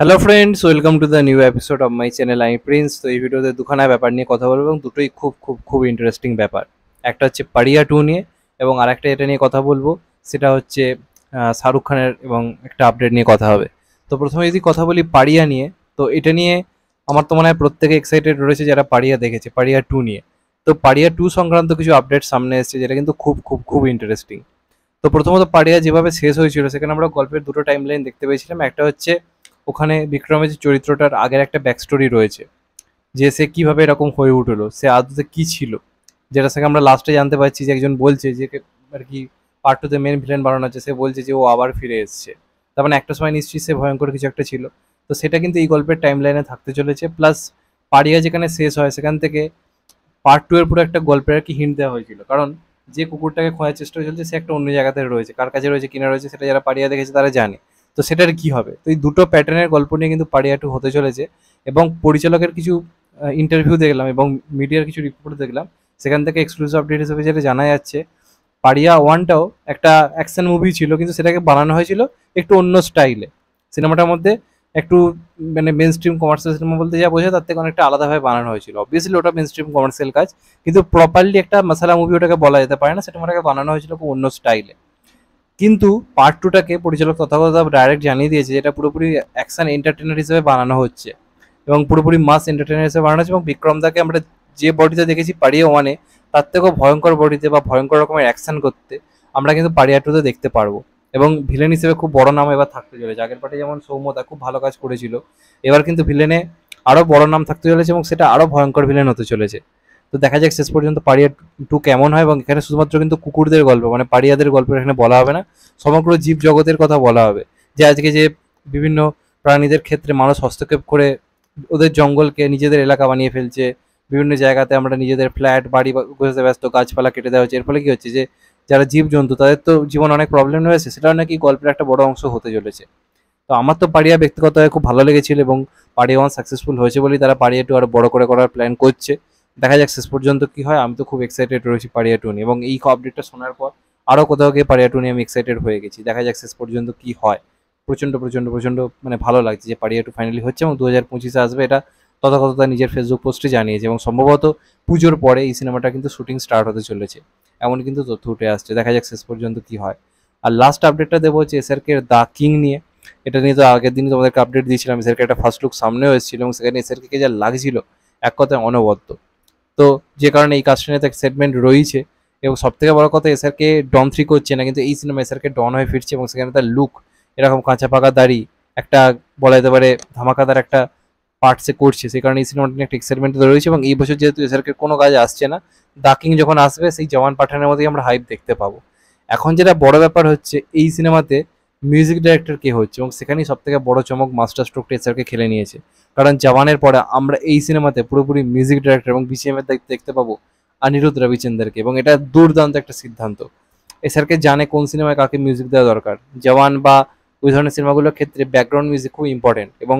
hello friends welcome to the new episode of my channel আমি Prince তো এই ভিডিওতে দুখানা ব্যাপার নিয়ে কথা বলবো এবং দুটোই খুব খুব খুব ইন্টারেস্টিং ব্যাপার একটা হচ্ছে পারিয়া টু নিয়ে এবং আরেকটা এটা নিয়ে কথা বলবো সেটা হচ্ছে শাহরুখ খানের এবং একটা আপডেট নিয়ে কথা হবে তো প্রথমে যদি কথা বলি পারিয়া নিয়ে তো এটা নিয়ে আমার তো মনে হয় প্রত্যেকে এক্সাইটেড রয়েছে যারা পারিয়া দেখেছে পারিয়া টু নিয়ে তো পারিয়া টু সংক্রান্ত কিছু আপডেট সামনে এসেছে যেটা কিন্তু খুব খুব খুব ইন্টারেস্টিং তো প্রথমত পারিয়া যেভাবে শেষ হয়েছিল সেখানে আমরা গল্পের দুটো টাইম লাইন দেখতে পেয়েছিলাম একটা হচ্ছে ওখানে বিক্রমের যে চরিত্রটার আগের একটা ব্যাক স্টোরি রয়েছে যে সে কিভাবে এরকম হয়ে উঠলো সে আদতে কি ছিল যেটা থেকে আমরা লাস্টে জানতে পারছি যে একজন বলছে যে আর কি পার্ট টুতে মেন ভিলেন বানানো হচ্ছে সে বলছে যে ও আবার ফিরে এসছে তার মানে একটা সময় নিশ্চয়ই সে ভয়ঙ্কর কিছু একটা ছিল তো সেটা কিন্তু এই গল্পের টাইম লাইনে থাকতে চলেছে প্লাস পাড়িয়া যেখানে শেষ হয় সেখান থেকে পার্ট টু এর পুরো একটা গল্পের আর কি হিন্ট দেওয়া হয়েছিল কারণ যে কুকুরটাকে খোঁজার চেষ্টা হয়েছিল সে একটা অন্য জায়গাতে রয়েছে কার কাছে রয়েছে কিনা রয়েছে সেটা যারা পাড়িয়া দেখেছে তারা জানে তো সেটার কি হবে তো এই দুটো প্যাটার্নের গল্প নিয়ে কিন্তু পাড়িয়া হতে চলেছে এবং পরিচালকের কিছু ইন্টারভিউ দেখলাম এবং মিডিয়ার কিছু রিপোর্ট দেখলাম সেখান থেকে এক্সক্লুসিভ আপডেট হিসেবে যেটা জানা যাচ্ছে পাড়িয়া ওয়ানটাও একটা অ্যাকশন মুভি ছিল কিন্তু সেটাকে বানানো হয়েছিল একটু অন্য স্টাইলে সিনেমাটার মধ্যে একটু মানে মেন স্ট্রিম কমার্শিয়াল সিনেমা বলতে যা বোঝায় তার থেকে অনেকটা আলাদাভাবে বানানো হয়েছিল অবভিয়াসলি ওটা মেন স্ট্রিম কমার্শিয়াল কাজ কিন্তু প্রপারলি একটা মশালা মুভি ওটাকে বলা যেতে পারে না সেটা ওটাকে বানানো হয়েছিল খুব অন্য স্টাইলে কিন্তু পার্ট টুটাকে পরিচালক তথাগত ডাইরেক্ট জানিয়ে দিয়েছে যেটা পুরোপুরি অ্যাকশন এন্টারটেনার হিসেবে বানানো হচ্ছে এবং পুরোপুরি মাস এন্টারটেনার হিসেবে বানানো হচ্ছে এবং বিক্রম দাকে আমরা যে বডিতে দেখেছি পারিয়া ওয়ানে তার থেকেও ভয়ঙ্কর বডিতে বা ভয়ঙ্কর রকমের অ্যাকশন করতে আমরা কিন্তু পারিয়া টুতে দেখতে পারবো এবং ভিলেন হিসেবে খুব বড় নাম এবার থাকতে চলেছে আগের পাটে যেমন সৌমতা খুব ভালো কাজ করেছিল এবার কিন্তু ভিলেনে আরও বড় নাম থাকতে চলেছে এবং সেটা আরও ভয়ঙ্কর ভিলেন হতে চলেছে তো দেখা যাক শেষ পর্যন্ত পাড়িয়া টু কেমন হয় এবং এখানে শুধুমাত্র কিন্তু কুকুরদের গল্প মানে পাড়িয়াদের গল্পের এখানে বলা হবে না সমগ্র জীব জগতের কথা বলা হবে যে আজকে যে বিভিন্ন প্রাণীদের ক্ষেত্রে মানুষ হস্তক্ষেপ করে ওদের জঙ্গলকে নিজেদের এলাকা বানিয়ে ফেলছে বিভিন্ন জায়গাতে আমরা নিজেদের ফ্ল্যাট বাড়ি গোছাতে ব্যস্ত গাছপালা কেটে দেওয়া হচ্ছে এর ফলে কী হচ্ছে যে যারা জীবজন্তু তাদের তো জীবন অনেক প্রবলেম হয়েছে সেটাও নাকি গল্পের একটা বড় অংশ হতে চলেছে তো আমার তো পাড়িয়া ব্যক্তিগতভাবে খুব ভালো লেগেছিল এবং পাড়িয়া ওয়ান সাকসেসফুল হয়েছে বলেই তারা পাড়িয়া টু আরও বড় করে করার প্ল্যান করছে দেখা যাক শেষ পর্যন্ত কি হয় আমি তো খুব এক্সাইটেড রয়েছি পারিয়া টু এবং এই আপডেটটা শোনার পর আরও কোথাও গিয়ে পারিয়া টু আমি এক্সাইটেড হয়ে গেছি দেখা যাক শেষ পর্যন্ত কি হয় প্রচণ্ড প্রচণ্ড প্রচণ্ড মানে ভালো লাগছে যে পারিয়া টু ফাইনালি হচ্ছে এবং দু হাজার পঁচিশে আসবে এটা তথাকথা নিজের ফেসবুক পোস্টে জানিয়েছে এবং সম্ভবত পুজোর পরে এই সিনেমাটা কিন্তু শুটিং স্টার্ট হতে চলেছে এমন কিন্তু তথ্য উঠে আসছে দেখা যাক শেষ পর্যন্ত কি হয় আর লাস্ট আপডেটটা দেবো হচ্ছে এসআরকে দা কিং নিয়ে এটা নিয়ে তো আগের দিন তোমাদেরকে আপডেট দিয়েছিলাম এসআরকে একটা ফার্স্ট লুক সামনেও এসেছিল এবং সেখানে এসআরকে যা লাগছিল এক কথায় অনবদ্য তো যে কারণে এই কাজটা নিয়ে তার সেগমেন্ট রয়েছে এবং সবথেকে বড় কথা এসআরকে ডন থ্রি করছে না কিন্তু এই সিনেমা এসআরকে ডন হয়ে ফিরছে এবং সেখানে তার লুক এরকম কাঁচা পাকা দাড়ি একটা বলা যেতে পারে ধামাকাদার একটা পার্ট সে করছে সেই কারণে এই সিনেমাটি নিয়ে একটা এক্সাইটমেন্ট রয়েছে এবং এই বছর যেহেতু এসআরকে কোনো কাজ আসছে না দাকিং যখন আসবে সেই জওয়ান পাঠানের মধ্যেই আমরা হাইপ দেখতে পাবো এখন যেটা বড় ব্যাপার হচ্ছে এই সিনেমাতে মিউজিক ডাইরেক্টর কে হচ্ছে এবং সেখানেই সব থেকে বড় চমক মাস্টার স্ট্রোক টেসারকে খেলে নিয়েছে কারণ জওয়ানের পরে আমরা এই সিনেমাতে পুরোপুরি মিউজিক ডাইরেক্টর এবং বিসিএম এর দায়িত্ব দেখতে পাবো অনিরুদ্ধ রবিচন্দ্রকে এবং এটা দুর্দান্ত একটা সিদ্ধান্ত এসারকে জানে কোন সিনেমায় কাকে মিউজিক দেওয়া দরকার জওয়ান বা ওই ধরনের সিনেমাগুলোর ক্ষেত্রে ব্যাকগ্রাউন্ড মিউজিক খুব ইম্পর্টেন্ট এবং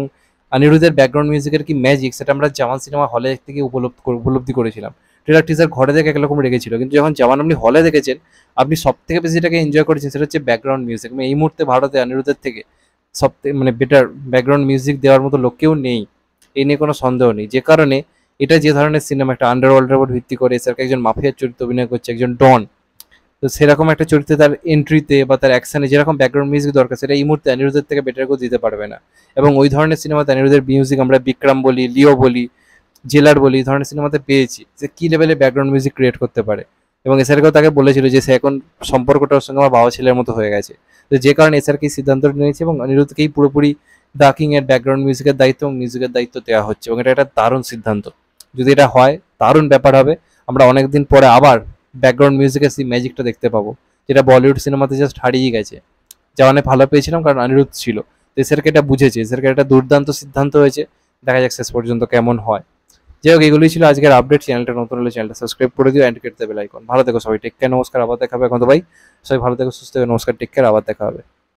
অনিরুদ্ধের ব্যাকগ্রাউন্ড মিউজিকের কি ম্যাজিক সেটা আমরা জওয়ান সিনেমা হলে থেকে উপলব্ধ উপলব্ধি করেছিলাম ট্রেলার টিজার ঘরে দেখে একরকম রেখেছিল কিন্তু যখন যেমন আপনি হলে দেখেছেন আপনি সব থেকে বেশি যেটাকে এনজয় করেছেন সেটা হচ্ছে ব্যাকগ্রাউন্ড মিউজিক মানে এই মুহূর্তে ভারতে অনিরুদ্ধের থেকে সব মানে বেটার ব্যাকগ্রাউন্ড মিউজিক দেওয়ার মতো লোক কেউ নেই এ নিয়ে কোনো সন্দেহ নেই যে কারণে এটা যে ধরনের সিনেমা একটা আন্ডারওয়ার্ল্ডের উপর ভিত্তি করে স্যারকে একজন মাফিয়ার চরিত্র অভিনয় করছে একজন ডন তো সেরকম একটা চরিত্রে তার এন্ট্রিতে বা তার অ্যাকশানে যেরকম ব্যাকগ্রাউন্ড মিউজিক দরকার সেটা এই মুহূর্তে অনিরুদ্ধের থেকে বেটার কেউ দিতে পারবে না এবং ওই ধরনের সিনেমাতে অনিরুদ্ধের মিউজিক আমরা বিক্রম বলি লিও বলি জেলার বলি এই ধরনের সিনেমাতে পেয়েছি যে কী লেভেলে ব্যাকগ্রাউন্ড মিউজিক ক্রিয়েট করতে পারে এবং এসআরকেও তাকে বলেছিল যে সে এখন সম্পর্কটার সঙ্গে আমার বাবা ছেলের মতো হয়ে গেছে তো যে কারণে এসআরকে সিদ্ধান্ত নিয়েছে এবং অনিরুদ্ধকেই পুরোপুরি ডাকিং এর ব্যাকগ্রাউন্ড মিউজিকের দায়িত্ব এবং মিউজিকের দায়িত্ব দেওয়া হচ্ছে এবং এটা একটা দারুণ সিদ্ধান্ত যদি এটা হয় দারুণ ব্যাপার হবে আমরা অনেকদিন পরে আবার ব্যাকগ্রাউন্ড মিউজিকের সেই ম্যাজিকটা দেখতে পাবো যেটা বলিউড সিনেমাতে জাস্ট হারিয়ে গেছে যা অনেক ভালো পেয়েছিলাম কারণ অনিরুদ্ধ ছিল তো এসআরকে এটা বুঝেছে এসআরকে একটা দুর্দান্ত সিদ্ধান্ত হয়েছে দেখা যাক শেষ পর্যন্ত কেমন হয় যাই হোক এগুলোই ছিল আজকের আপডেট চ্যানেলটা নতুন হলে চ্যানেলটা সাবস্ক্রাইব করে দিও অ্যান্ড কেটে দেবে আইকন ভালো থেকো সবাই টেক কেয়ার নমস্কার আবার দেখা হবে এখন তো ভাই সবাই ভালো থেকো সুস্থ নমস্কার টেক কেয়ার আবার দেখা হবে